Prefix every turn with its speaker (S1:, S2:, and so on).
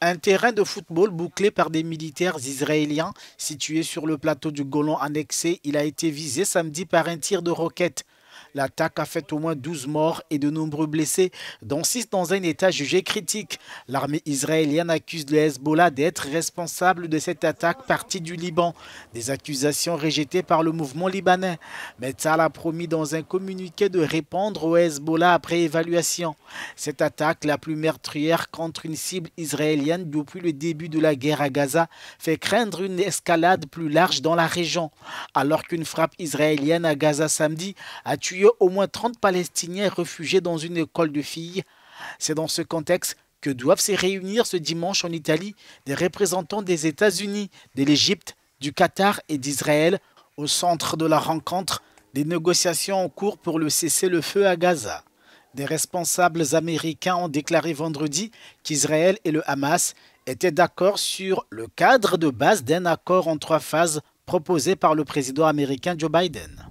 S1: Un terrain de football bouclé par des militaires israéliens situé sur le plateau du Golan annexé, il a été visé samedi par un tir de roquette. L'attaque a fait au moins 12 morts et de nombreux blessés, dont six dans un état jugé critique. L'armée israélienne accuse le Hezbollah d'être responsable de cette attaque partie du Liban, des accusations rejetées par le mouvement libanais. Metzal a promis dans un communiqué de répondre au Hezbollah après évaluation. Cette attaque, la plus meurtrière contre une cible israélienne depuis le début de la guerre à Gaza, fait craindre une escalade plus large dans la région, alors qu'une frappe israélienne à Gaza samedi a tué au moins 30 Palestiniens réfugiés dans une école de filles. C'est dans ce contexte que doivent se réunir ce dimanche en Italie des représentants des États-Unis, de l'Égypte, du Qatar et d'Israël au centre de la rencontre des négociations en cours pour le cessez-le-feu à Gaza. Des responsables américains ont déclaré vendredi qu'Israël et le Hamas étaient d'accord sur le cadre de base d'un accord en trois phases proposé par le président américain Joe Biden.